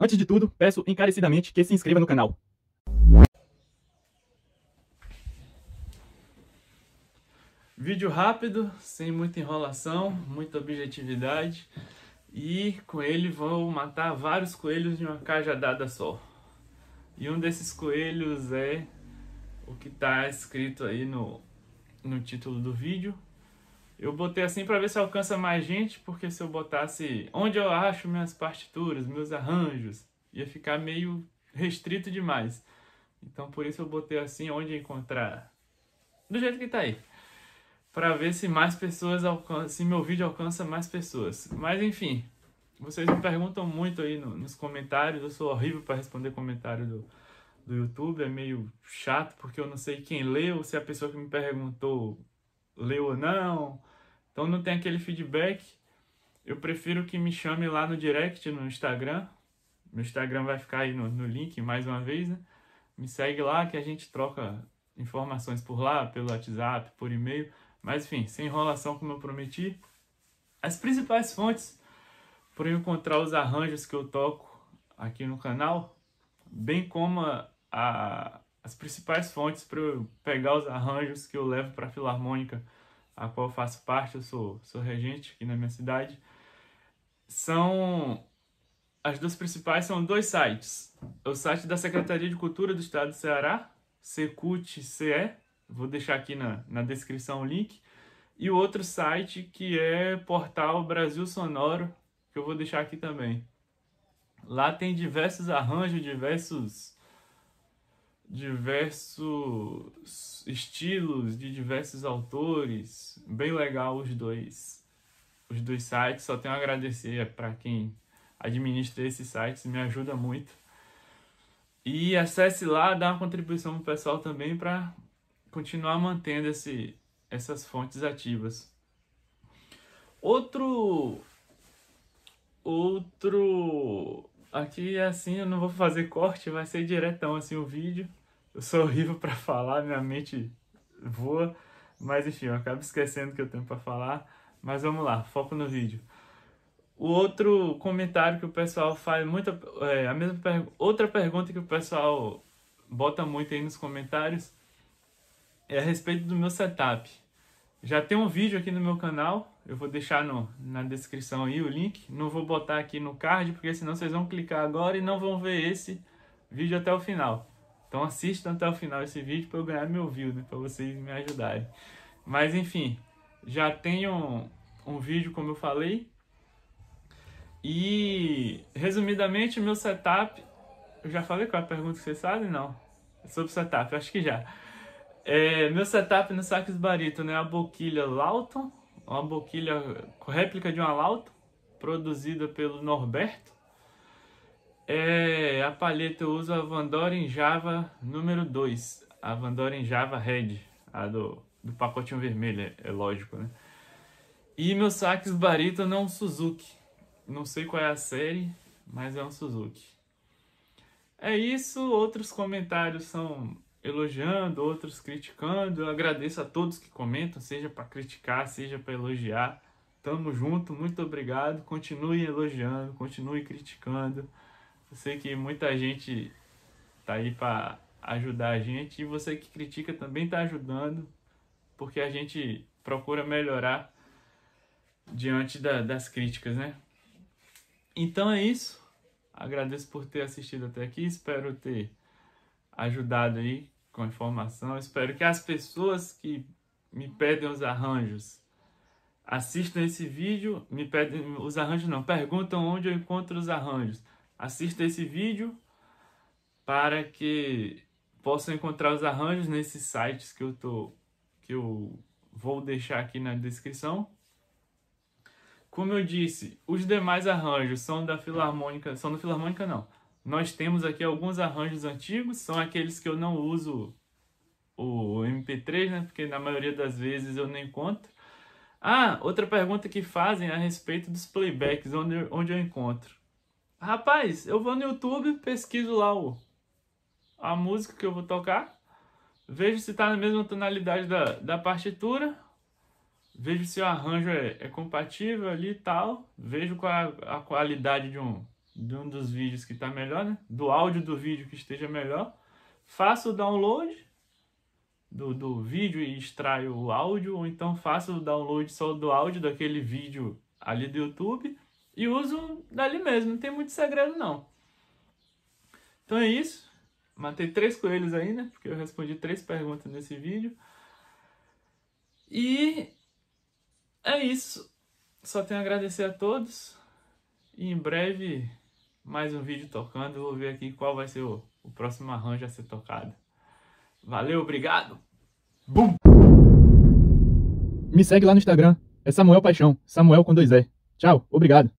Antes de tudo, peço encarecidamente que se inscreva no canal. Vídeo rápido, sem muita enrolação, muita objetividade e com ele vou matar vários coelhos de uma cajadada só. E um desses coelhos é o que está escrito aí no, no título do vídeo, eu botei assim para ver se alcança mais gente, porque se eu botasse onde eu acho minhas partituras, meus arranjos, ia ficar meio restrito demais. Então por isso eu botei assim onde encontrar. Do jeito que tá aí. Para ver se mais pessoas alcançam, se meu vídeo alcança mais pessoas. Mas enfim, vocês me perguntam muito aí no, nos comentários, eu sou horrível para responder comentário do, do YouTube, é meio chato porque eu não sei quem leu, se a pessoa que me perguntou leu ou não, então não tem aquele feedback. Eu prefiro que me chame lá no direct, no Instagram. Meu Instagram vai ficar aí no, no link mais uma vez, né? Me segue lá que a gente troca informações por lá, pelo WhatsApp, por e-mail. Mas enfim, sem enrolação, como eu prometi. As principais fontes para eu encontrar os arranjos que eu toco aqui no canal, bem como a, a as principais fontes para eu pegar os arranjos que eu levo para a Filarmônica a qual eu faço parte, eu sou, sou regente aqui na minha cidade, são as duas principais são dois sites. É o site da Secretaria de Cultura do Estado do Ceará, Ce vou deixar aqui na, na descrição o link, e o outro site que é Portal Brasil Sonoro, que eu vou deixar aqui também. Lá tem diversos arranjos, diversos diversos estilos de diversos autores, bem legal os dois. Os dois sites, só tenho a agradecer para quem administra esses sites, me ajuda muito. E acesse lá, dá uma contribuição pro pessoal também para continuar mantendo esse, essas fontes ativas. Outro outro aqui assim, eu não vou fazer corte, vai ser diretão assim o vídeo. Eu sou horrível para falar, minha mente voa, mas enfim, eu acabo esquecendo que eu tenho para falar. Mas vamos lá, foco no vídeo. O outro comentário que o pessoal faz, muita, é, a mesma outra pergunta que o pessoal bota muito aí nos comentários é a respeito do meu setup. Já tem um vídeo aqui no meu canal, eu vou deixar no, na descrição aí o link. Não vou botar aqui no card, porque senão vocês vão clicar agora e não vão ver esse vídeo até o final. Então assistam até o final esse vídeo para eu ganhar meu view, né? Para vocês me ajudarem. Mas enfim, já tenho um, um vídeo como eu falei. E resumidamente, meu setup, eu já falei qual é a pergunta que vocês sabem? Não. É sobre setup, acho que já. É, meu setup no sax barito, é né? a boquilha Lauton, uma boquilha réplica de uma Lauton, produzida pelo Norberto é, a palheta eu uso a Vandoren Java número 2, a Vandoren Java Red, a do, do pacotinho vermelho, é, é lógico, né? E meu sax barítono é um Suzuki. Não sei qual é a série, mas é um Suzuki. É isso, outros comentários são elogiando, outros criticando. Eu agradeço a todos que comentam, seja para criticar, seja para elogiar. Tamo junto, muito obrigado. Continue elogiando, continue criticando. Eu sei que muita gente tá aí para ajudar a gente e você que critica também está ajudando, porque a gente procura melhorar diante da, das críticas, né? Então é isso. Agradeço por ter assistido até aqui, espero ter ajudado aí com a informação. Espero que as pessoas que me pedem os arranjos assistam esse vídeo, me pedem os arranjos não, perguntam onde eu encontro os arranjos assista esse vídeo para que possam encontrar os arranjos nesses sites que eu tô que eu vou deixar aqui na descrição. Como eu disse, os demais arranjos são da Filarmônica, são da Filarmônica não. Nós temos aqui alguns arranjos antigos, são aqueles que eu não uso o MP3, né? Porque na maioria das vezes eu nem encontro. Ah, outra pergunta que fazem é a respeito dos playbacks, onde, onde eu encontro. Rapaz, eu vou no YouTube, pesquiso lá o, a música que eu vou tocar, vejo se está na mesma tonalidade da, da partitura, vejo se o arranjo é, é compatível ali e tal, vejo qual é a, a qualidade de um, de um dos vídeos que está melhor, né? Do áudio do vídeo que esteja melhor, faço o download do, do vídeo e extraio o áudio, ou então faço o download só do áudio daquele vídeo ali do YouTube e uso dali mesmo, não tem muito segredo não. Então é isso. Matei três coelhos aí, né? Porque eu respondi três perguntas nesse vídeo. E é isso. Só tenho a agradecer a todos. E em breve, mais um vídeo tocando. Eu vou ver aqui qual vai ser o, o próximo arranjo a ser tocado. Valeu, obrigado. Bum! Me segue lá no Instagram. É Samuel Paixão. Samuel com dois E. Tchau, obrigado.